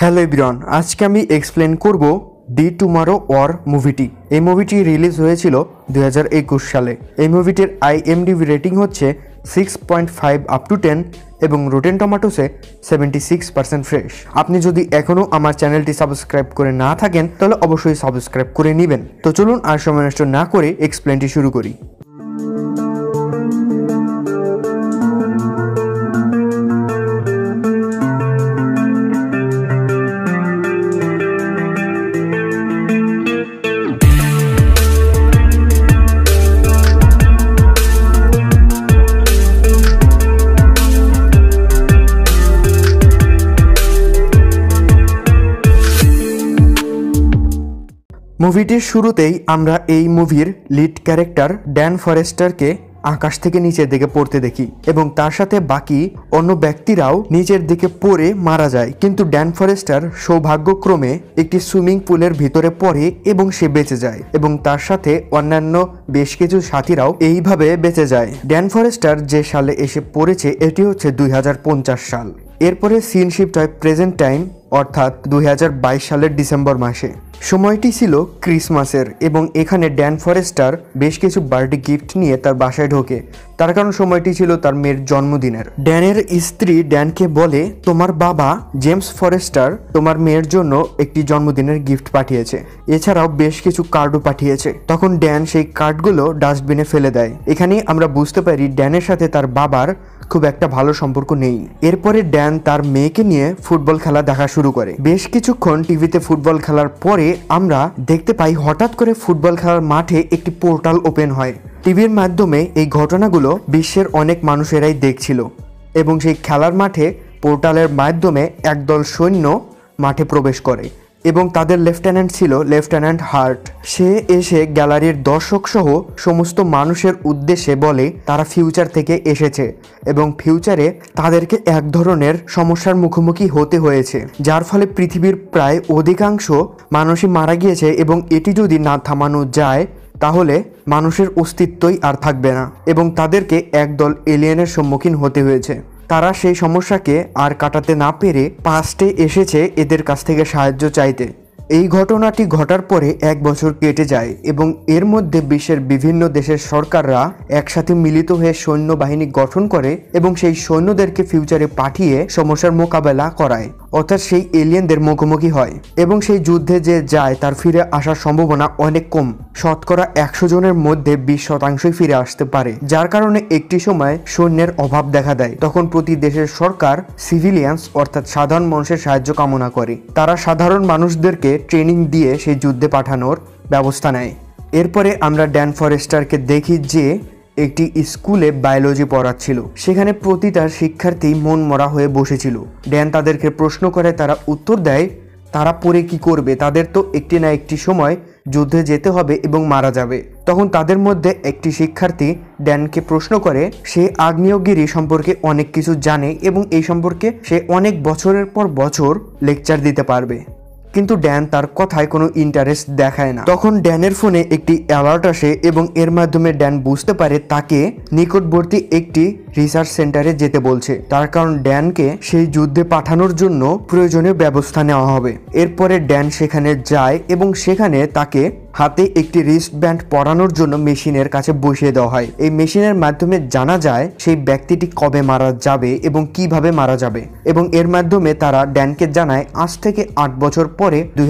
hello ইব্রিয়ন আজকে আমি explain করব ডি টুমারো ওয়ার মুভিটি এই মুভিটি রিলিজ হয়েছিল দু সালে এই মুভিটির আইএমডিবি রেটিং হচ্ছে six point five up to ten এবং রোটেন টমাটোসে সেভেন্টি সিক্স পার্সেন্ট ফ্রেশ আপনি যদি এখনও আমার চ্যানেলটি সাবস্ক্রাইব করে না থাকেন তাহলে অবশ্যই সাবস্ক্রাইব করে নেবেন তো চলুন আর সময় নষ্ট না করে এক্সপ্লেনটি শুরু করি মুভিটির শুরুতেই আমরা এই মুভির লিড ক্যারেক্টার ড্যান ফরেস্টারকে আকাশ থেকে নিচের দিকে পড়তে দেখি এবং তার সাথে বাকি অন্য ব্যক্তিরাও নিচের দিকে পড়ে মারা যায় কিন্তু ড্যান ফরেস্টার সৌভাগ্যক্রমে একটি সুইমিং পুলের ভিতরে পড়ে এবং সে বেঁচে যায় এবং তার সাথে অন্যান্য বেশ কিছু সাথীরাও এইভাবে বেঁচে যায় ড্যান ফরেস্টার যে সালে এসে পড়েছে এটি হচ্ছে দুই সাল এরপরে সিনশিপ হয় প্রেজেন্ট টাইম অর্থাৎ দু সালের ডিসেম্বর মাসে সময়টি ছিল ক্রিসমাসের এবং এখানে ড্যান ফরেস্টার বেশ কিছু বার্থডে গিফট নিয়ে তার বাসায় ঢোকে তার কারণ সময়টি ছিল তার মেয়ের জন্মদিনের ড্যানের স্ত্রী ড্যানকে বলে তোমার বাবা জেমস ফরেস্টার তোমার মেয়ের জন্য একটি জন্মদিনের গিফট পাঠিয়েছে এছাড়াও বেশ কিছু কার্ডও পাঠিয়েছে তখন ড্যান সেই কার্ডগুলো ডাস্টবিনে ফেলে দেয় এখানে আমরা বুঝতে পারি ড্যানের সাথে তার বাবার খুব একটা ভালো সম্পর্ক নেই এরপরে ড্যান তার মেয়েকে নিয়ে ফুটবল খেলা দেখা শুরু করে বেশ কিছুক্ষণ টিভিতে ফুটবল খেলার পরে আমরা দেখতে পাই হঠাৎ করে ফুটবল খেলার মাঠে একটি পোর্টাল ওপেন হয় টিভির মাধ্যমে এই ঘটনাগুলো বিশ্বের অনেক মানুষেরাই দেখছিল এবং সেই খেলার মাঠে পোর্টালের মাধ্যমে একদল সৈন্য মাঠে প্রবেশ করে এবং তাদের লেফটেন্যান্ট ছিল লেফটেন্যান্ট হার্ট সে এসে গ্যালারির দর্শক সহ সমস্ত মানুষের উদ্দেশ্যে বলে তারা ফিউচার থেকে এসেছে এবং ফিউচারে তাদেরকে এক ধরনের সমস্যার মুখোমুখি হতে হয়েছে যার ফলে পৃথিবীর প্রায় অধিকাংশ মানুষই মারা গিয়েছে এবং এটি যদি না থামানো যায় তাহলে মানুষের অস্তিত্বই আর থাকবে না এবং তাদেরকে একদল এলিয়েনের সম্মুখীন হতে হয়েছে তারা সেই সমস্যাকে আর কাটাতে না পেরে পাস্টে এসেছে এদের কাছ থেকে সাহায্য চাইতে এই ঘটনাটি ঘটার পরে এক বছর কেটে যায় এবং এর মধ্যে বিশ্বের বিভিন্ন দেশের সরকাররা একসাথে মিলিত হয়ে সৈন্যবাহিনী গঠন করে এবং সেই সৈন্যদেরকে ফিউচারে পাঠিয়ে সমস্যার মোকাবেলা করায় অর্থাৎ সেই এলিয়েনদের মুখোমুখি হয় এবং সেই যুদ্ধে যে যায় তার ফিরে আসার সম্ভাবনা অনেক কম শতকরা একশো জনের মধ্যে বিশ শতাংশই ফিরে আসতে পারে যার কারণে একটি সময় সৈন্যের অভাব দেখা দেয় তখন প্রতি দেশের সরকার সিভিলিয়ান্স অর্থাৎ সাধারণ মানুষের সাহায্য কামনা করে তারা সাধারণ মানুষদেরকে ট্রেনিং দিয়ে সেই যুদ্ধে পাঠানোর ব্যবস্থা নেয় এরপরে আমরা ড্যান ফরেস্টারকে দেখি যে একটি স্কুলে বায়োলজি পড়াচ্ছিল সেখানে প্রতিটা শিক্ষার্থী মন মরা হয়ে বসেছিল ড্যান তাদেরকে প্রশ্ন করে তারা উত্তর দেয় তারা পরে কি করবে তাদের তো একটি না একটি সময় যুদ্ধে যেতে হবে এবং মারা যাবে তখন তাদের মধ্যে একটি শিক্ষার্থী ড্যানকে প্রশ্ন করে সে আগ্নেয়গিরি সম্পর্কে অনেক কিছু জানে এবং এই সম্পর্কে সে অনেক বছরের পর বছর লেকচার দিতে পারবে কিন্তু ড্যান তার কথায় কোনো ইন্টারেস্ট দেখায় না তখন ড্যানের ফোনে একটি অ্যালার্ট আসে এবং এর মাধ্যমে ড্যান বুঝতে পারে তাকে নিকটবর্তী একটি রিসার্চ সেন্টারে যেতে বলছে তার কারণ ড্যানকে সেই যুদ্ধে পাঠানোর জন্য প্রয়োজনীয় ব্যবস্থা নেওয়া হবে এরপরে ড্যান সেখানে যায় এবং সেখানে তাকে হাতে একটি রিস্ট ব্যান্ড পরানোর জন্য মেশিনের কাছে বসিয়ে দেওয়া হয় এই মেশিনের মাধ্যমে জানা যায় সেই ব্যক্তিটি কবে মারা যাবে এবং কিভাবে মারা যাবে এবং এর মাধ্যমে তারা ড্যানকে জানায় আজ থেকে আট বছর পরে দুই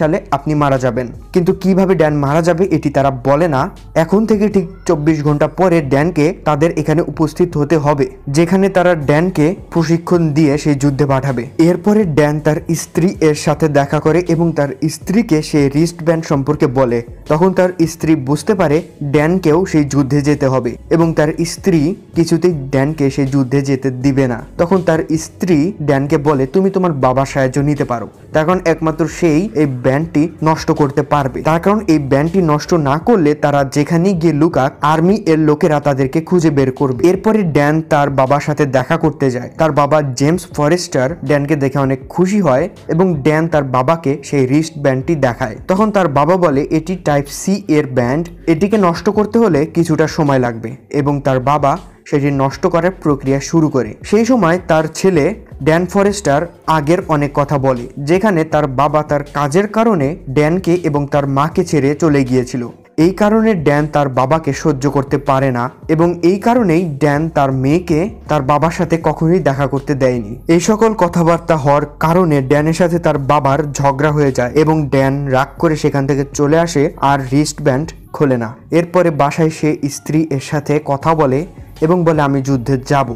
সালে আপনি মারা যাবেন কিন্তু কিভাবে ড্যান মারা যাবে এটি তারা বলে না এখন থেকে ঠিক চব্বিশ ঘন্টা পরে ড্যানকে তাদের এখানে উপস্থিত উপস্থিত হতে হবে যেখানে তারা ড্যানকে প্রশিক্ষণ দিয়ে সেই যুদ্ধে পাঠাবে এরপরে ড্যান তার স্ত্রী এর সাথে দেখা করে এবং তার স্ত্রীকে সে রিস্ট ব্যান্ড সম্পর্কে বলে তখন তার স্ত্রী বুঝতে পারে ড্যানকেও সেই যুদ্ধে যেতে হবে এবং তার স্ত্রী কিছুতেই ড্যানকে সেই যুদ্ধে যেতে দিবে না তখন তার স্ত্রী ড্যানকে বলে তুমি তোমার বাবার সাহায্য নিতে পারো তার কারণ একমাত্র সেই এই ব্যান্ডটি নষ্ট করতে পারবে তার কারণ এই ব্যান্ডটি নষ্ট না করলে তারা যেখানে গিয়ে লুকাক আর্মি এর লোকেরা তাদেরকে খুঁজে বের করবে এরপর পরে ড্যান তার বাবার সাথে দেখা করতে যায় তার বাবা জেমস ফরেস্টার ড্যানকে দেখে অনেক খুশি হয় এবং ড্যান তার বাবাকে সেই রিস্ট ব্যান্ডটি দেখায় তখন তার বাবা বলে এটি টাইপ সি এর ব্যান্ড এটিকে নষ্ট করতে হলে কিছুটা সময় লাগবে এবং তার বাবা সেটি নষ্ট করার প্রক্রিয়া শুরু করে সেই সময় তার ছেলে ড্যান ফরেস্টার আগের অনেক কথা বলে যেখানে তার বাবা তার কাজের কারণে ড্যানকে এবং তার মাকে ছেড়ে চলে গিয়েছিল এই কারণে ড্যান তার বাবাকে সহ্য করতে পারে না এবং এই কারণেই ড্যান তার মেয়েকে তার বাবার সাথে কখনোই দেখা করতে দেয়নি এই সকল কথাবার্তা হওয়ার কারণে ড্যানের সাথে তার বাবার ঝগড়া হয়ে যায় এবং ড্যান রাগ করে সেখান থেকে চলে আসে আর রিস্ট ব্যান্ড খোলে না এরপরে বাসায় সে স্ত্রী এর সাথে কথা বলে এবং বলে আমি যুদ্ধে যাব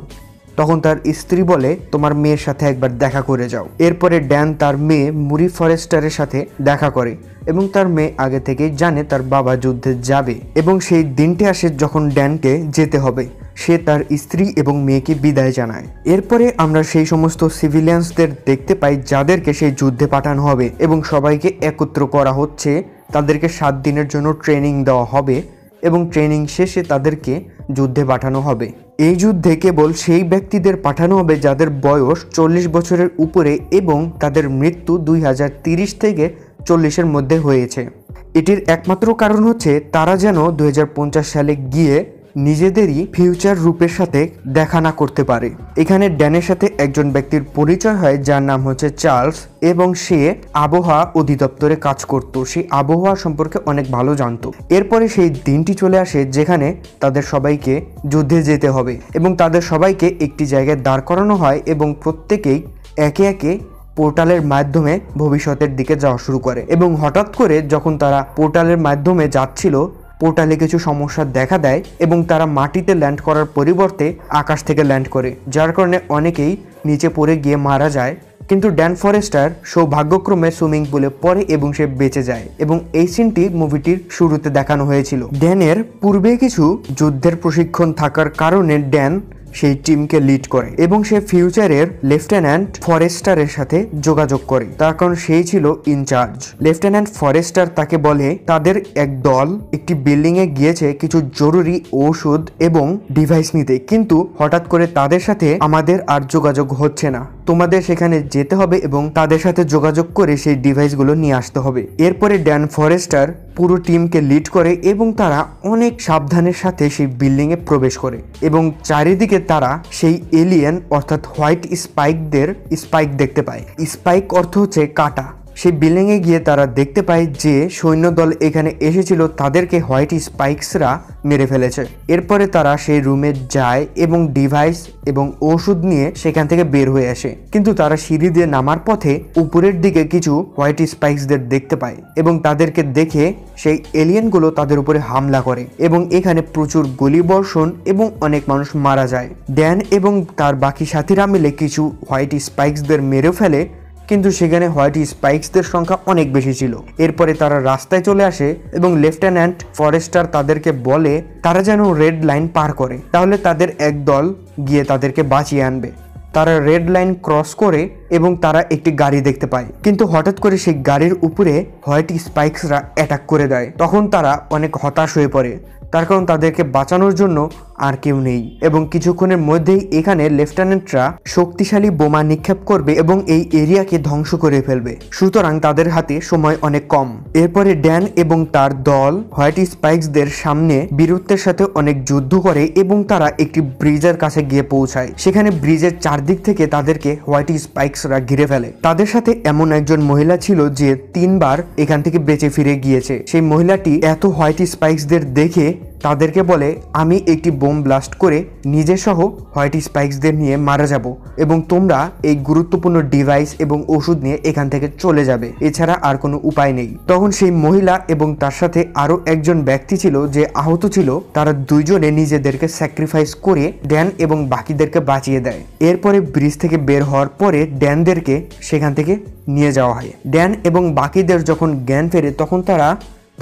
তখন তার স্ত্রী বলে তোমার মেয়ের সাথে একবার দেখা করে যাও এরপরে ড্যান তার মেয়ে মুরি ফরেস্টারের সাথে দেখা করে এবং তার মেয়ে আগে থেকেই জানে তার বাবা যুদ্ধে যাবে এবং সেই দিনটি আসে যখন ড্যানকে যেতে হবে সে তার স্ত্রী এবং মেয়েকে বিদায় জানায় এরপরে আমরা সেই সমস্ত সিভিলিয়ানসদের দেখতে পাই যাদেরকে সেই যুদ্ধে পাঠানো হবে এবং সবাইকে একত্র করা হচ্ছে তাদেরকে সাত দিনের জন্য ট্রেনিং দেওয়া হবে এবং ট্রেনিং শেষে তাদেরকে যুদ্ধে পাঠানো হবে এই যুদ্ধে কেবল সেই ব্যক্তিদের পাঠানো হবে যাদের বয়স চল্লিশ বছরের উপরে এবং তাদের মৃত্যু দুই থেকে চল্লিশের মধ্যে হয়েছে এটির একমাত্র কারণ হচ্ছে তারা যেন দু সালে গিয়ে নিজেদেরই ফিউচার রূপের সাথে দেখা না করতে পারে এখানে ড্যানের সাথে একজন ব্যক্তির পরিচয় হয় যার নাম হচ্ছে চার্লস এবং সে আবহাওয়া অধিদপ্তরে কাজ করত সেই আবহাওয়া সম্পর্কে অনেক ভালো জানত এরপরে সেই দিনটি চলে আসে যেখানে তাদের সবাইকে যুদ্ধে যেতে হবে এবং তাদের সবাইকে একটি জায়গায় দাঁড় করানো হয় এবং প্রত্যেকেই একে একে পোর্টালের মাধ্যমে ভবিষ্যতের দিকে যাওয়া শুরু করে এবং হঠাৎ করে যখন তারা পোর্টালের মাধ্যমে যাচ্ছিল পোর্টালে কিছু সমস্যা দেখা দেয় এবং তারা মাটিতে ল্যান্ড করার পরিবর্তে আকাশ থেকে ল্যান্ড করে যার কারণে অনেকেই নিচে পড়ে গিয়ে মারা যায় কিন্তু ড্যান ফরেস্টার সৌভাগ্যক্রমে সুইমিং পুলে পড়ে এবং সে বেঁচে যায় এবং এই সিনটি মুভিটির শুরুতে দেখানো হয়েছিল ড্যানের পূর্বে কিছু যুদ্ধের প্রশিক্ষণ থাকার কারণে ড্যান সেই টিমকে লিড করে এবং সে ফিউচারের লেফটেন্যান্ট ফরেস্টারের সাথে যোগাযোগ করে তার কারণ সেই ছিল ইনচার্জ লেফটেন্যান্ট ফরেস্টার তাকে বলে তাদের এক দল একটি বিল্ডিংয়ে গিয়েছে কিছু জরুরি ঔষধ এবং ডিভাইস নিতে কিন্তু হঠাৎ করে তাদের সাথে আমাদের আর যোগাযোগ হচ্ছে না তোমাদের সেখানে যেতে হবে এবং তাদের সাথে যোগাযোগ করে সেই ডিভাইসগুলো নিয়ে আসতে হবে এরপরে ড্যান ফরেস্টার পুরো টিমকে লিড করে এবং তারা অনেক সাবধানের সাথে সেই বিল্ডিংয়ে প্রবেশ করে এবং চারিদিকে তারা সেই এলিয়েন অর্থাৎ হোয়াইট স্পাইকদের স্পাইক দেখতে পায় স্পাইক অর্থ হচ্ছে কাটা সেই বিল্ডিংয়ে গিয়ে তারা দেখতে পায় যে সৈন্যদল এখানে এসেছিল তাদেরকে হোয়াইট স্পাইকসরা মেরে ফেলেছে এরপরে তারা সেই রুমে যায় এবং ডিভাইস এবং ওষুধ নিয়ে সেখান থেকে বের হয়ে আসে কিন্তু তারা সিঁড়ি দিয়ে নামার পথে উপরের দিকে কিছু হোয়াইট স্পাইকসদের দেখতে পায় এবং তাদেরকে দেখে সেই এলিয়েনগুলো তাদের উপরে হামলা করে এবং এখানে প্রচুর গুলিবর্ষণ এবং অনেক মানুষ মারা যায় ড্যান এবং তার বাকি সাথীরা মিলে কিছু হোয়াইট স্পাইকসদের মেরে ফেলে কিন্তু সেখানে হোয়াইট স্পাইকসদের সংখ্যা অনেক বেশি ছিল এরপরে তারা রাস্তায় চলে আসে এবং লেফটেন্যান্ট ফরেস্টার তাদেরকে বলে তারা যেন রেড লাইন পার করে তাহলে তাদের এক দল গিয়ে তাদেরকে বাঁচিয়ে আনবে তারা রেড লাইন ক্রস করে এবং তারা একটি গাড়ি দেখতে পায় কিন্তু হঠাৎ করে সেই গাড়ির উপরে হোয়াইট স্পাইকসরা অ্যাটাক করে দেয় তখন তারা অনেক হতাশ হয়ে পড়ে তার কারণ তাদেরকে বাঁচানোর জন্য আর কেউ নেই এবং কিছুক্ষণের মধ্যেই এখানে লেফটেন্যান্টরা শক্তিশালী বোমা নিক্ষেপ করবে এবং এই এরিয়াকে ধ্বংস করে ফেলবে সুতরাং তাদের হাতে সময় অনেক কম এরপরে ড্যান এবং তার দল হোয়াইট স্পাইকসদের সামনে বীরত্বের সাথে অনেক যুদ্ধ করে এবং তারা একটি ব্রিজের কাছে গিয়ে পৌঁছায় সেখানে ব্রিজের চারদিক থেকে তাদেরকে হোয়াইট স্পাইকসরা ঘিরে ফেলে তাদের সাথে এমন একজন মহিলা ছিল যে তিনবার এখান থেকে বেঁচে ফিরে গিয়েছে সেই মহিলাটি এত হোয়াইট স্পাইকসদের দেখে তাদেরকে বলে আমি একটি বোম ব্লাস্ট করে নিজে সহ হোয়াইট স্পাইক্সদের নিয়ে মারা যাব এবং তোমরা এই গুরুত্বপূর্ণ ডিভাইস এবং ওষুধ নিয়ে এখান থেকে চলে যাবে এছাড়া আর কোনো উপায় নেই তখন সেই মহিলা এবং তার সাথে আরও একজন ব্যক্তি ছিল যে আহত ছিল তারা দুইজনে নিজেদেরকে স্যাক্রিফাইস করে ড্যান এবং বাকিদেরকে বাঁচিয়ে দেয় এরপরে ব্রিজ থেকে বের হওয়ার পরে ড্যানদেরকে সেখান থেকে নিয়ে যাওয়া হয় ড্যান এবং বাকিদের যখন জ্ঞান ফেরে তখন তারা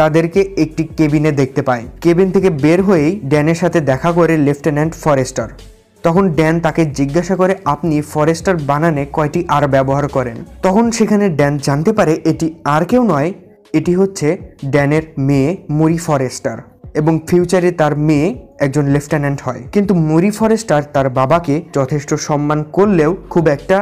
তাদেরকে একটি কেবিনে দেখতে পায় কেবিন থেকে বের হয়েই ড্যানের সাথে দেখা করে লেফটেন্যান্ট ফরেস্টার তখন ড্যান তাকে জিজ্ঞাসা করে আপনি ফরেস্টার বানানে কয়টি আর ব্যবহার করেন তখন সেখানে ড্যান জানতে পারে এটি আর কেউ নয় এটি হচ্ছে ড্যানের মেয়ে মুরি ফরেস্টার এবং ফিউচারে তার মেয়ে একজন লেফটেন্যান্ট হয় কিন্তু মুরি ফরেস্টার তার বাবাকে যথেষ্ট সম্মান করলেও খুব একটা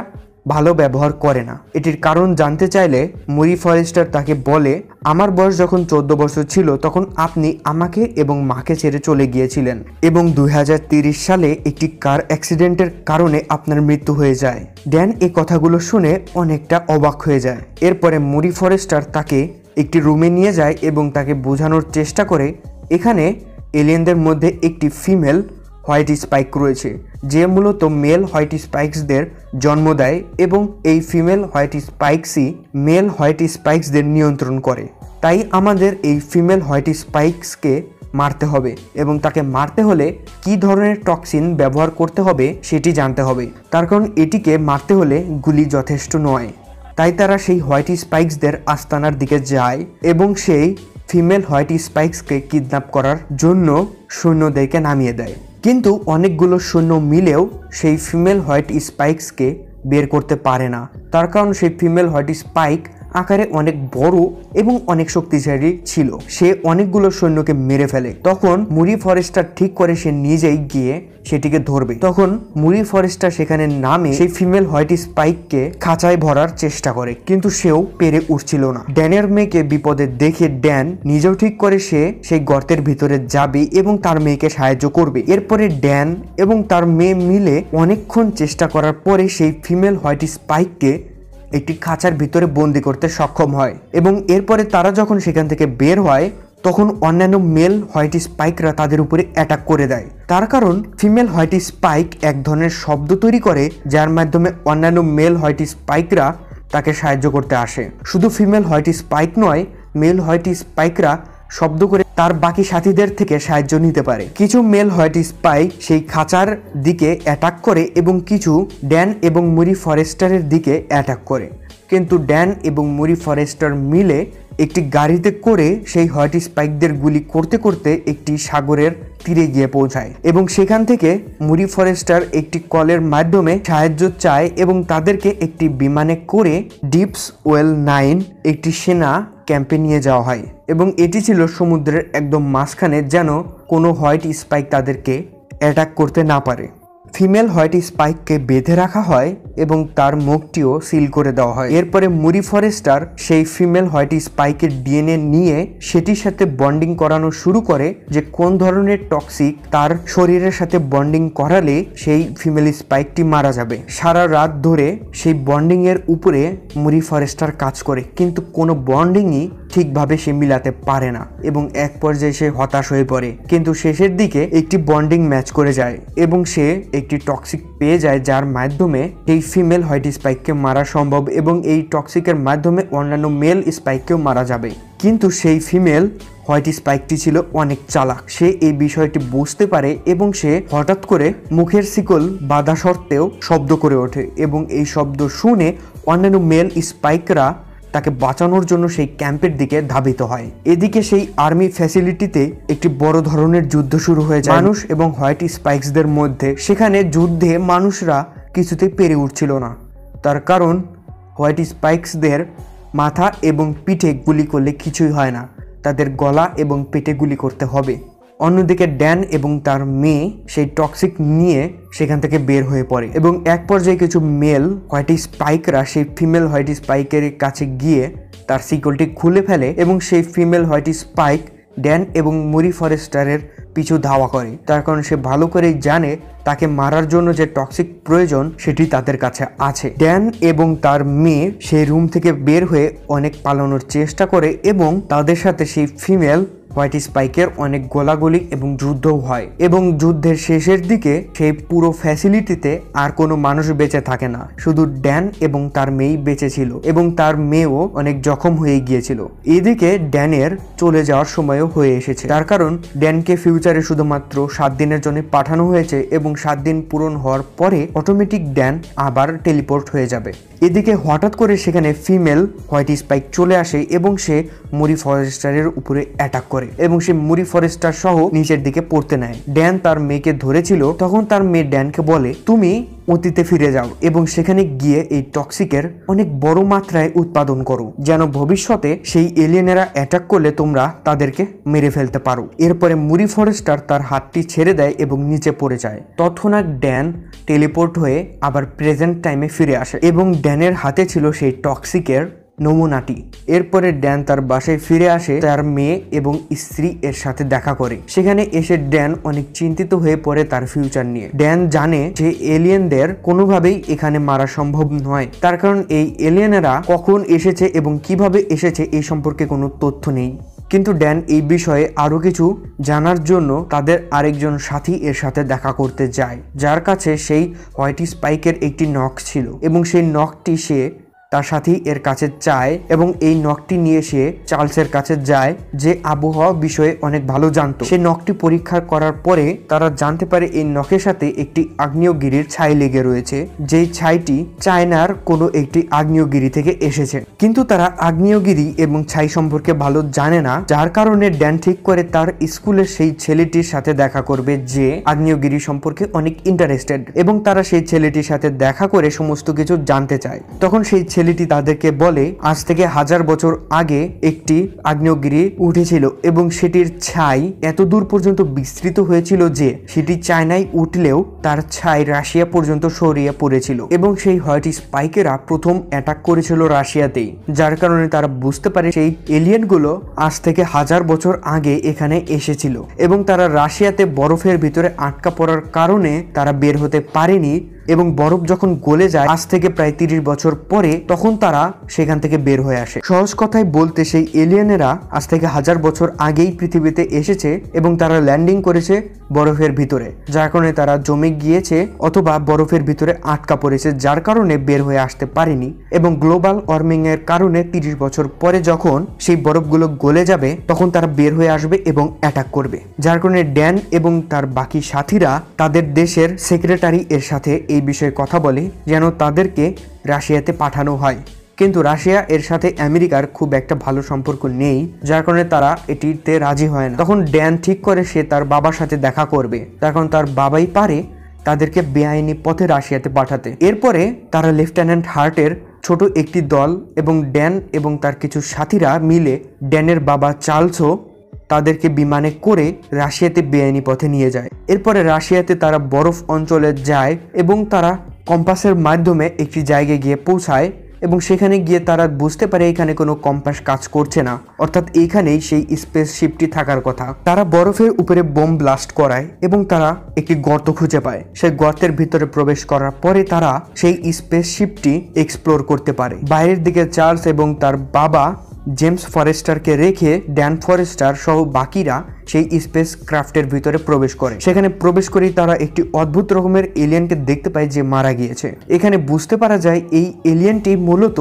ভালো ব্যবহার করে না এটির কারণ জানতে চাইলে মুরি ফরেস্টার তাকে বলে আমার বয়স যখন চোদ্দ বছর ছিল তখন আপনি আমাকে এবং মাকে ছেড়ে চলে গিয়েছিলেন এবং দুই সালে একটি কার অ্যাক্সিডেন্টের কারণে আপনার মৃত্যু হয়ে যায় ড্যান এই কথাগুলো শুনে অনেকটা অবাক হয়ে যায় এরপরে মুরি ফরেস্টার তাকে একটি রুমে নিয়ে যায় এবং তাকে বোঝানোর চেষ্টা করে এখানে এলিয়েনদের মধ্যে একটি ফিমেল হোয়াইট স্পাইক রয়েছে যে মূলত মেল হোয়াইট স্পাইকসদের জন্ম দেয় এবং এই ফিমেল হোয়াইট স্পাইকসই মেল হোয়াইট স্পাইকসদের নিয়ন্ত্রণ করে তাই আমাদের এই ফিমেল হোয়াইট স্পাইকসকে মারতে হবে এবং তাকে মারতে হলে কি ধরনের টক্সিন ব্যবহার করতে হবে সেটি জানতে হবে তার কারণ এটিকে মারতে হলে গুলি যথেষ্ট নয় তাই তারা সেই হোয়াইট স্পাইকসদের আস্তানার দিকে যায় এবং সেই ফিমেল হোয়াইট স্পাইকসকে কিডন্যাপ করার জন্য সৈন্যদেরকে নামিয়ে দেয় কিন্তু অনেকগুলো শূন্য মিলেও সেই ফিমেল হোয়াইট স্পাইকসকে বের করতে পারে না তার কারণ সেই ফিমেল হোয়াইট স্পাইক আকারে অনেক বড় এবং অনেক শক্তিশালী ছিল সে অনেকগুলো সৈন্যকে মেরে ফেলে তখন মুরি ফরেস্টার ঠিক করে সে নিজেই গিয়ে সেটিকে ধরবে তখন মুরি ফরেস্টার সেখানে নামে সেই ফিমেল হোয়াইট স্পাইককে খাঁচায় ভরার চেষ্টা করে কিন্তু সেও পেরে উঠছিল না ড্যানের মেয়েকে বিপদে দেখে ড্যান নিজেও ঠিক করে সে সেই গর্তের ভিতরে যাবে এবং তার মেয়েকে সাহায্য করবে এরপরে ড্যান এবং তার মেয়ে মিলে অনেকক্ষণ চেষ্টা করার পরে সেই ফিমেল হোয়াইট স্পাইককে একটি খাঁচার ভিতরে বন্দি করতে সক্ষম হয় এবং এরপরে তারা যখন সেখান থেকে বের হয় তখন অন্যান্য মেল হোয়াইট স্পাইকরা তাদের উপরে অ্যাটাক করে দেয় তার কারণ ফিমেল হোয়াইট স্পাইক এক ধরনের শব্দ তৈরি করে যার মাধ্যমে অন্যান্য মেল হোয়াইট স্পাইকরা তাকে সাহায্য করতে আসে শুধু ফিমেল হোয়াইট স্পাইক নয় মেল হোয়াইট স্পাইকরা শব্দ করে তার বাকি সাথীদের থেকে সাহায্য নিতে পারে কিছু মেল হোয়াইট স্পাই সেই খাঁচার দিকে অ্যাটাক করে এবং কিছু ড্যান এবং মুরি ফরেস্টারের দিকে অ্যাটাক করে কিন্তু ড্যান এবং মুরি ফরেস্টার মিলে একটি গাড়িতে করে সেই হোয়াইট স্পাইকদের গুলি করতে করতে একটি সাগরের তীরে গিয়ে পৌঁছায় এবং সেখান থেকে মুরি ফরেস্টার একটি কলের মাধ্যমে সাহায্য চায় এবং তাদেরকে একটি বিমানে করে ডিপস ওয়েল নাইন একটি সেনা ক্যাম্পে নিয়ে যাওয়া হয় এবং এটি ছিল সমুদ্রের একদম মাঝখানে যেন কোনো হোয়াইট স্পাইক তাদেরকে অ্যাটাক করতে না পারে ফিমেল হোয়াইট স্পাইককে বেঁধে রাখা হয় এবং তার মুখটিও সিল করে দেওয়া হয় এরপরে মুরি ফরেস্টার সেই ফিমেল হোয়াইট স্পাইকের ডিএনএ নিয়ে সেটির সাথে বন্ডিং করানো শুরু করে যে কোন ধরনের টক্সিক তার শরীরের সাথে বন্ডিং করালে সেই ফিমেল স্পাইকটি মারা যাবে সারা রাত ধরে সেই বন্ডিংয়ের উপরে মুরি ফরেস্টার কাজ করে কিন্তু কোনো বন্ডিংই ঠিকভাবে সে মিলাতে পারে না এবং এক পর্যায়ে সে হতাশ হয়ে পড়ে কিন্তু শেষের দিকে একটি বন্ডিং ম্যাচ করে যায় এবং সে একটি টক্সিক পেয়ে যায় যার মাধ্যমে এই ফিমেল হোয়াইট স্পাইককে মারা সম্ভব এবং এই টক্সিকের মাধ্যমে অন্যান্য মেল স্পাইককেও মারা যাবে কিন্তু সেই ফিমেল হোয়াইট স্পাইকটি ছিল অনেক চালাক সে এই বিষয়টি বুঝতে পারে এবং সে হঠাৎ করে মুখের শিকল বাধা সত্ত্বেও শব্দ করে ওঠে এবং এই শব্দ শুনে অন্যান্য মেল স্পাইকরা তাকে বাঁচানোর জন্য সেই ক্যাম্পের দিকে ধাবিত হয় এদিকে সেই আর্মি ফ্যাসিলিটিতে একটি বড় ধরনের যুদ্ধ শুরু হয়ে যায় মানুষ এবং হোয়াইট স্পাইক্সদের মধ্যে সেখানে যুদ্ধে মানুষরা কিছুতে পেরে উঠছিল না তার কারণ হোয়াইট স্পাইক্সদের মাথা এবং পিঠে গুলি করলে কিছুই হয় না তাদের গলা এবং পেটে গুলি করতে হবে অন্যদিকে ড্যান এবং তার মেয়ে সেই টক্সিক নিয়ে সেখান থেকে বের হয়ে পড়ে এবং এক পর্যায়ে কিছু মেল হোয়াইটি স্পাইকরা সেই ফিমেল হোয়াইটি স্পাইকের কাছে গিয়ে তার সিকলটি খুলে ফেলে এবং সেই ফিমেল হোয়াইটি স্পাইক ড্যান এবং মুরি ফরেস্টারের পিছু ধাওয়া করে তার কারণ সে ভালো করেই জানে তাকে মারার জন্য যে টক্সিক প্রয়োজন সেটি তাদের কাছে আছে ড্যান এবং তার মেয়ে সেই রুম থেকে বের হয়ে অনেক পালানোর চেষ্টা করে এবং তাদের সাথে সেই ফিমেল হোয়াইট স্পাইকের অনেক গোলাগুলি এবং যুদ্ধও হয় এবং যুদ্ধের শেষের দিকে সেই পুরো ফ্যাসিলিটিতে আর কোনো মানুষ বেঁচে থাকে না শুধু ড্যান এবং তার মেয়ে বেঁচে ছিল এবং তার মেয়েও অনেক জখম হয়ে গিয়েছিল এদিকে ড্যানের চলে যাওয়ার সময়ও হয়ে এসেছে তার কারণ ড্যানকে ফিউচারে শুধুমাত্র সাত দিনের জন্য পাঠানো হয়েছে এবং সাত দিন পূরণ হওয়ার পরে অটোমেটিক ড্যান আবার টেলিপোর্ট হয়ে যাবে এদিকে হঠাৎ করে সেখানে ফিমেল হোয়াইট স্পাইক চলে আসে এবং সে মরি ফরেস্টারের উপরে অ্যাটাক করে করে এবং সে মুড়ি ফরেস্টার সহ নিচের দিকে পড়তে নেয় ড্যান তার মেয়েকে ধরেছিল তখন তার মেয়ে ড্যানকে বলে তুমি অতীতে ফিরে যাও এবং সেখানে গিয়ে এই টক্সিকের অনেক বড় মাত্রায় উৎপাদন করো যেন ভবিষ্যতে সেই এলিয়েনেরা অ্যাটাক করলে তোমরা তাদেরকে মেরে ফেলতে পারো এরপরে মুরি ফরেস্টার তার হাতটি ছেড়ে দেয় এবং নিচে পড়ে যায় তৎক্ষণাৎ ড্যান টেলিপোর্ট হয়ে আবার প্রেজেন্ট টাইমে ফিরে আসে এবং ড্যানের হাতে ছিল সেই টক্সিকের নমুনাটি এরপরে ড্যান তার বাসায় ফিরে আসে তার মেয়ে এবং স্ত্রী এর সাথে দেখা করে সেখানে এসে ড্যান অনেক চিন্তিত হয়ে পড়ে তার ফিউচার নিয়ে ড্যান জানে যে এলিয়েনদের কোনোভাবেই এখানে মারা সম্ভব নয় তার কারণ এই এলিয়েনেরা কখন এসেছে এবং কিভাবে এসেছে এই সম্পর্কে কোনো তথ্য নেই কিন্তু ড্যান এই বিষয়ে আরও কিছু জানার জন্য তাদের আরেকজন সাথী এর সাথে দেখা করতে যায় যার কাছে সেই হোয়াইটি স্পাইকের একটি নখ ছিল এবং সেই নখটি সে তার সাথে এর কাছে চায় এবং এই নখটি নিয়ে সে চার্লসের কাছে যায় যে আবহাওয়া বিষয়ে অনেক ভালো জানতো সে নখটি পরীক্ষা করার পরে তারা জানতে পারে এই নখের সাথে একটি আগ্নেয়গিরির ছাই লেগে রয়েছে যেই ছাইটি চায়নার কোনো একটি আগ্নেয়গিরি থেকে এসেছে কিন্তু তারা আগ্নেয়গিরি এবং ছাই সম্পর্কে ভালো জানে না যার কারণে ড্যান ঠিক করে তার স্কুলের সেই ছেলেটির সাথে দেখা করবে যে আগ্নেয়গিরি সম্পর্কে অনেক ইন্টারেস্টেড এবং তারা সেই ছেলেটির সাথে দেখা করে সমস্ত কিছু জানতে চায় তখন সেই ছেলে ফেসিলিটি তাদেরকে বলে আজ থেকে হাজার বছর আগে একটি আগ্নেয়গিরি উঠেছিল এবং সেটির ছাই এত দূর পর্যন্ত বিস্তৃত হয়েছিল যে সেটি চায়নায় উঠলেও তার ছাই রাশিয়া পর্যন্ত সরিয়ে পড়েছিল এবং সেই হয়টি স্পাইকেরা প্রথম অ্যাটাক করেছিল রাশিয়াতেই যার কারণে তারা বুঝতে পারে সেই এলিয়েনগুলো আজ থেকে হাজার বছর আগে এখানে এসেছিল এবং তারা রাশিয়াতে বরফের ভিতরে আটকা পড়ার কারণে তারা বের হতে পারেনি এবং বরফ যখন গলে যায় আজ থেকে প্রায় তিরিশ বছর পরে তখন তারা সেখান থেকে বের হয়ে আসে সহজ কথায় বলতে সেই এলিয়েনেরা আজ থেকে হাজার বছর আগেই পৃথিবীতে এসেছে এবং তারা ল্যান্ডিং করেছে বরফের ভিতরে যার কারণে তারা জমে গিয়েছে অথবা বরফের ভিতরে আটকা পড়েছে যার কারণে বের হয়ে আসতে পারেনি এবং গ্লোবাল ওয়ার্মিংয়ের কারণে তিরিশ বছর পরে যখন সেই বরফগুলো গলে যাবে তখন তারা বের হয়ে আসবে এবং অ্যাটাক করবে যার কারণে ড্যান এবং তার বাকি সাথীরা তাদের দেশের সেক্রেটারি এর সাথে এই বিষয়ে কথা বলে যেন তাদেরকে রাশিয়াতে পাঠানো হয় কিন্তু রাশিয়া এর সাথে আমেরিকার খুব একটা ভালো সম্পর্ক নেই যার কারণে তারা এটিতে রাজি হয় না তখন ড্যান ঠিক করে সে তার বাবার সাথে দেখা করবে তার কারণ তার বাবাই পারে তাদেরকে বেআইনি পথে রাশিয়াতে পাঠাতে এরপরে তারা লেফটেন্যান্ট হার্টের ছোট একটি দল এবং ড্যান এবং তার কিছু সাথীরা মিলে ড্যানের বাবা চার্লসও তাদেরকে বিমানে করে রাশিয়াতে বেআইনি পথে নিয়ে যায় এরপরে রাশিয়াতে তারা বরফ অঞ্চলে যায় এবং তারা কম্পাসের মাধ্যমে একটি জায়গায় গিয়ে পৌঁছায় এবং সেখানে গিয়ে তারা বুঝতে পারে এখানে কোনো কম্পাস কাজ করছে না অর্থাৎ এখানেই সেই স্পেস শিপটি থাকার কথা তারা বরফের উপরে বোম ব্লাস্ট করায় এবং তারা একটি গর্ত খুঁজে পায় সেই গর্তের ভিতরে প্রবেশ করার পরে তারা সেই স্পেস শিপটি এক্সপ্লোর করতে পারে বাইরের দিকে চার্লস এবং তার বাবা জেমস ফরেস্টারকে রেখে ড্যান ফরেস্টার সহ বাকিরা সেই স্পেস ক্রাফটের ভিতরে প্রবেশ করে সেখানে প্রবেশ করেই তারা একটি অদ্ভুত রকমের এলিয়েনকে দেখতে পায় যে মারা গিয়েছে এখানে বুঝতে পারা যায় এই এলিয়েনটি মূলত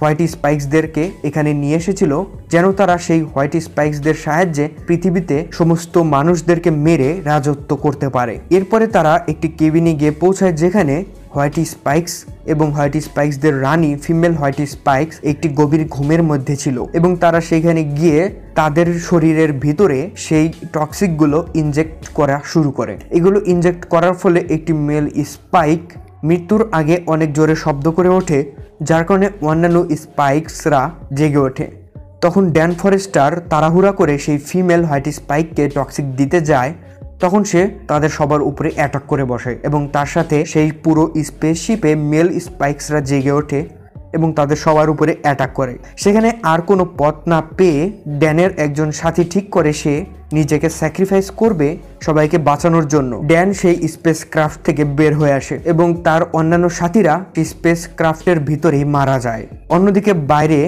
হোয়াইট স্পাইক্সদেরকে এখানে নিয়ে এসেছিল যেন তারা সেই হোয়াইট স্পাইক্সদের সাহায্যে পৃথিবীতে সমস্ত মানুষদেরকে মেরে রাজত্ব করতে পারে এরপরে তারা একটি কেবিনে গিয়ে পৌঁছায় যেখানে হোয়াইট স্পাইক্স এবং হোয়াইট স্পাইক্সদের রানী ফিমেল হোয়াইট স্পাইক্স একটি গভীর ঘুমের মধ্যে ছিল এবং তারা সেখানে গিয়ে তাদের শরীরের ভিতরে সেই টক্সিকগুলো ইনজেক্ট করা শুরু করে এগুলো ইনজেক্ট করার ফলে একটি মেল স্পাইক মৃত্যুর আগে অনেক জোরে শব্দ করে ওঠে যার কারণে অন্যান্য স্পাইকসরা জেগে ওঠে তখন ড্যান ফরেস্টার তাড়াহুড়া করে সেই ফিমেল হোয়াইট স্পাইককে টক্সিক দিতে যায় তখন সে তাদের সবার উপরে অ্যাটাক করে বসে এবং তার সাথে সেই পুরো স্পেসশিপে মেল স্পাইক্সরা জেগে ওঠে এবং তাদের সবার উপরে অ্যাটাক করে সেখানে আর কোনো পথ না পেয়ে ড্যানের একজন সাথী ঠিক করে সে নিজেকে স্যাক্রিফাইস করবে সবাইকে বাঁচানোর জন্য ড্যান সেই স্পেস ক্রাফট থেকে বের হয়ে আসে এবং তার অন্যান্য সাথীরা স্পেস ক্রাফটের ভিতরেই মারা যায় অন্যদিকে বাইরে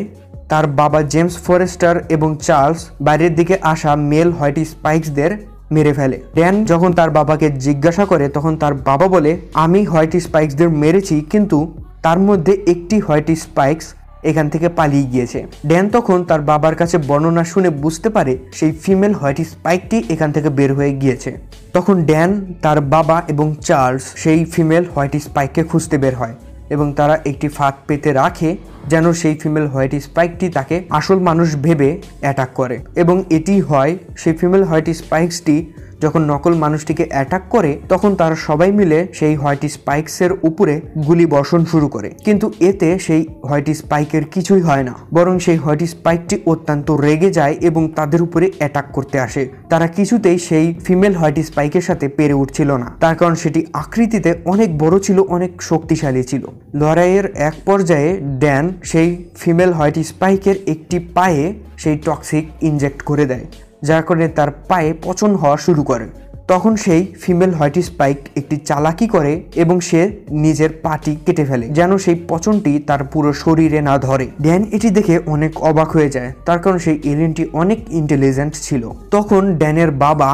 তার বাবা জেমস ফরেস্টার এবং চার্লস বাইরের দিকে আসা মেল হোয়াইট স্পাইকসদের মেরে ফেলে ড্যান যখন তার বাবাকে জিজ্ঞাসা করে তখন তার বাবা বলে আমি হোয়াইট স্পাইক্সদের মেরেছি কিন্তু তার মধ্যে একটি হোয়াইট স্পাইক্স এখান থেকে পালিয়ে গিয়েছে ড্যান তখন তার বাবার কাছে বর্ণনা শুনে বুঝতে পারে সেই ফিমেল হোয়াইট স্পাইকটি এখান থেকে বের হয়ে গিয়েছে তখন ড্যান তার বাবা এবং চার্লস সেই ফিমেল হোয়াইট স্পাইককে খুঁজতে বের হয় এবং তারা একটি ফাঁক পেতে রাখে যেন সেই ফিমেল হোয়াইট স্পাইকটি তাকে আসল মানুষ ভেবে অ্যাটাক করে এবং এটি হয় সেই ফিমেল হোয়াইট স্পাইকসটি যখন নকল মানুষটিকে অ্যাটাক করে তখন তারা সবাই মিলে সেই হোয়াইট স্পাইকসের উপরে গুলি বর্ষণ শুরু করে কিন্তু এতে সেই হোয়াইট স্পাইকের কিছুই হয় না বরং সেই হোয়াইট স্পাইকটি অত্যন্ত রেগে যায় এবং তাদের উপরে অ্যাটাক করতে আসে তারা কিছুতেই সেই ফিমেল হোয়াইট স্পাইকের সাথে পেরে উঠছিল না তার কারণ সেটি আকৃতিতে অনেক বড় ছিল অনেক শক্তিশালী ছিল লড়াইয়ের এক পর্যায়ে ড্যান সেই ফিমেল হোয়াইট স্পাইকের একটি পায়ে সেই টক্সিক ইনজেক্ট করে দেয় যার কারণে তার পায়ে পচন হওয়া শুরু করে তখন সেই ফিমেল হোয়াইট স্পাইক একটি চালাকি করে এবং সে নিজের পাটি কেটে ফেলে যেন সেই পচনটি তার পুরো শরীরে না ধরে ড্যান এটি দেখে অনেক অবাক হয়ে যায় তার কারণ সেই এলিয়েনটি অনেক ইন্টেলিজেন্ট ছিল তখন ড্যানের বাবা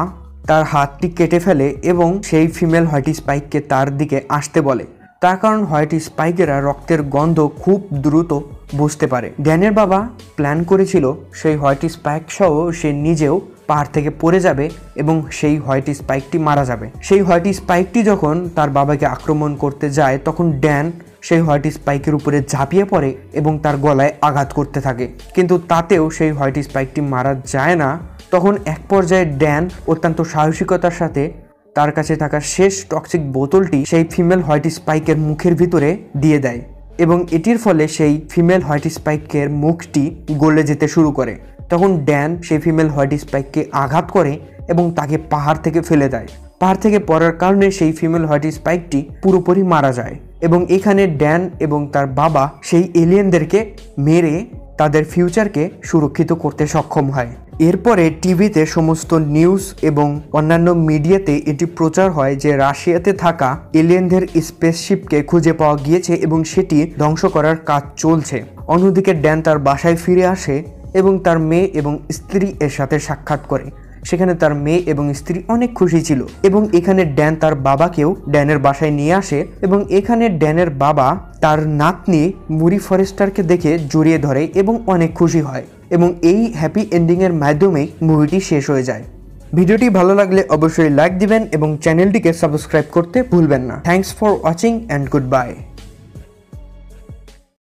তার হাতটি কেটে ফেলে এবং সেই ফিমেল হোয়াইটি স্পাইককে তার দিকে আসতে বলে তার কারণ হোয়াইটি স্পাইকেরা রক্তের গন্ধ খুব দ্রুত বুঝতে পারে ড্যানের বাবা প্ল্যান করেছিল সেই হোয়াইট স্পাইক সহ সে নিজেও পাহাড় থেকে পড়ে যাবে এবং সেই হোয়াইট স্পাইকটি মারা যাবে সেই হোয়াইট স্পাইকটি যখন তার বাবাকে আক্রমণ করতে যায় তখন ড্যান সেই হোয়াইট স্পাইকের উপরে ঝাঁপিয়ে পড়ে এবং তার গলায় আঘাত করতে থাকে কিন্তু তাতেও সেই হোয়াইট স্পাইকটি মারা যায় না তখন এক পর্যায়ে ড্যান অত্যন্ত সাহসিকতার সাথে তার কাছে থাকা শেষ টক্সিক বোতলটি সেই ফিমেল হোয়াইট স্পাইকের মুখের ভিতরে দিয়ে দেয় এবং এটির ফলে সেই ফিমেল হোয়াইট স্পাইকের মুখটি গলে যেতে শুরু করে তখন ড্যান সেই ফিমেল হোয়াইট স্পাইককে আঘাত করে এবং তাকে পাহাড় থেকে ফেলে দেয় পাহাড় থেকে পড়ার কারণে সেই ফিমেল হোয়াইট স্পাইকটি পুরোপুরি মারা যায় এবং এখানে ড্যান এবং তার বাবা সেই এলিয়েনদেরকে মেরে তাদের ফিউচারকে সুরক্ষিত করতে সক্ষম হয় এরপরে টিভিতে সমস্ত নিউজ এবং অন্যান্য মিডিয়াতে এটি প্রচার হয় যে রাশিয়াতে থাকা এলিয়েনদের স্পেসশিপকে খুঁজে পাওয়া গিয়েছে এবং সেটি ধ্বংস করার কাজ চলছে অন্যদিকে ড্যান তার বাসায় ফিরে আসে এবং তার মেয়ে এবং স্ত্রী এর সাথে সাক্ষাৎ করে সেখানে তার মেয়ে এবং স্ত্রী অনেক খুশি ছিল এবং এখানে ড্যান তার বাবাকেও ড্যানের বাসায় নিয়ে আসে এবং এখানে ড্যানের বাবা তার নাতনি মুরি ফরেস্টারকে দেখে জড়িয়ে ধরে এবং অনেক খুশি হয় এবং এই হ্যাপি এন্ডিংয়ের মাধ্যমেই মুভিটি শেষ হয়ে যায় ভিডিওটি ভালো লাগলে অবশ্যই লাইক দিবেন এবং চ্যানেলটিকে সাবস্ক্রাইব করতে ভুলবেন না thanks for watching and good bye